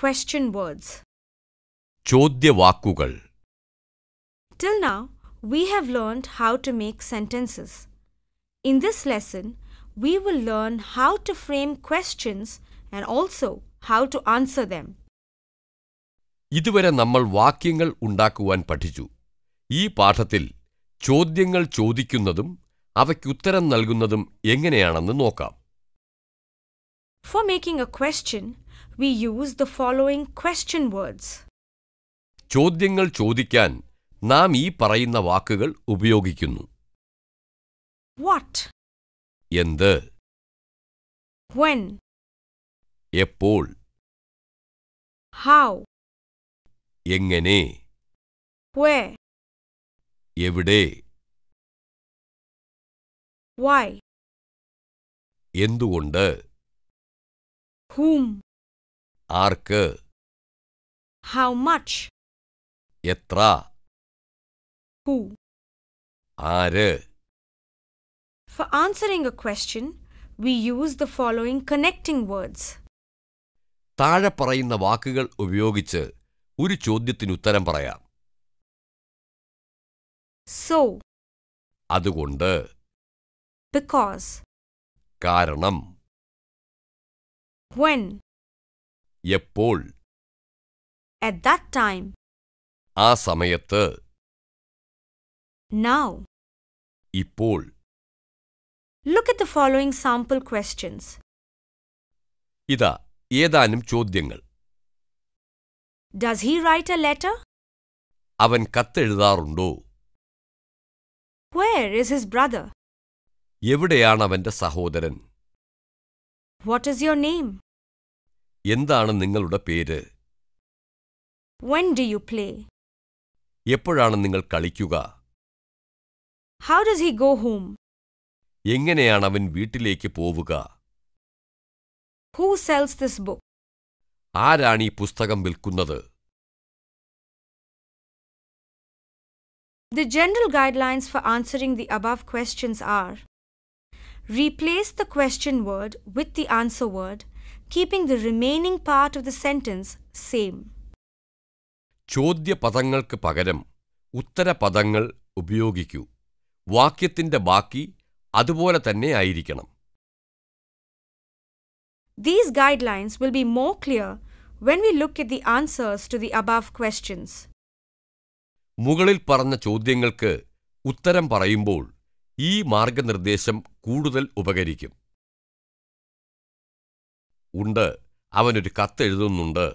Question words. Till now, we have learned how to make sentences. In this lesson, we will learn how to frame questions and also how to answer them. ഇതുവരെ നമ്മൾ വാക്യങ്ങൾ ഉണ്ടാക്കുവാൻ പഠിച്ചു ഈ പാഠത്തിൽ ചോദ്യങ്ങൾ ചോദിക്കുന്നതും അവയ്ക്കുത്തരം നൽകുന്നതും എങ്ങനെയാണെന്ന് നോക്കാം For making a question, we use the following question words. ചോദ്യങ്ങൾ ചോദിക്കാൻ നാം ഈ പറയുന്ന വാക്കുകൾ ഉപയോഗിക്കുന്നു What? എന്ത് When? എപ്പോൾ How? എങ്ങനെ Where? എവിടെ Why? എന്തുകൊണ്ട് Whom? ആർക്ക് ഹൗ മച്ച് എത്ര ഹു ആര് for answering a question we use the following connecting words താഴെ പറയുന്ന വാക്കുകൾ ഉപയോഗിച്ച് ഒരു ചോദ്യത്തിന് ഉത്തരം പറയാം സോ അതുകൊണ്ട് ബിക്കോസ് കാരണം വെൻ എപ്പോൾ At that time. ആ സമയത്ത് Now. ഇപ്പോൾ Look at the following sample questions. ഇതാ ഏതാനും ചോദ്യങ്ങൾ Does he write a letter? അവൻ കത്തെഴുതാറുണ്ടോ Where is his brother? എവിടെയാണ് അവന്റെ സഹോദരൻ What is your name? എന്താണ് നിങ്ങളുടെ When do you play? എപ്പോഴാണ് നിങ്ങൾ കളിക്കുക How does he go home? എങ്ങനെയാണ് അവൻ വീട്ടിലേക്ക് പോവുക Who sells this book? ആരാണ് ഈ പുസ്തകം വിൽക്കുന്നത് The general guidelines for answering the above questions are Replace the question word with the answer word keeping the remaining part of the sentence same. ചോദ്യപദങ്ങൾക്ക് പകരം ഉത്തരപദങ്ങൾ ഉപയോഗിക്കൂ വാക്യത്തിന്റെ ബാക്കി അതുപോലെ തന്നെ ആയിരിക്കണം These guidelines will be more clear when we look at the answers to the above questions. മുകളിൽ പറഞ്ഞ ചോദ്യങ്ങൾക്ക് ഉത്തരം പറയുമ്പോൾ ഈ മാർഗനിർദ്ദേശം കൂടുതൽ ഉപകരിക്കും ഉണ്ട് അവനൊരു കത്തെഴുതുന്നുണ്ട്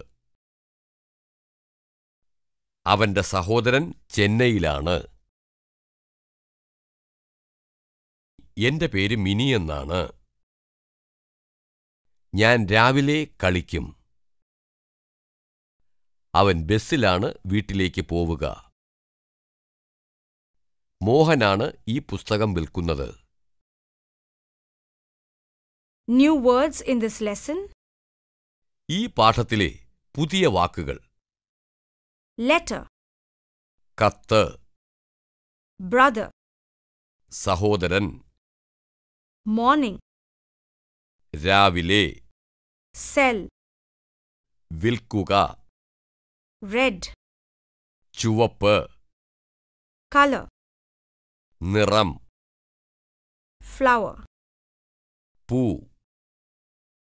അവന്റെ സഹോദരൻ ചെന്നൈയിലാണ് എന്റെ പേര് മിനി എന്നാണ് ഞാൻ രാവിലെ കളിക്കും അവൻ ബസ്സിലാണ് വീട്ടിലേക്ക് പോവുക മോഹനാണ് ഈ പുസ്തകം വിൽക്കുന്നത് new words in this lesson? ഈ പാഠത്തിലെ പുതിയ letter കത്ത് brother Sahodaran. morning രാവിലെ sell വിൽക്കുക red ചുവപ്പ് color നിറം flower പൂ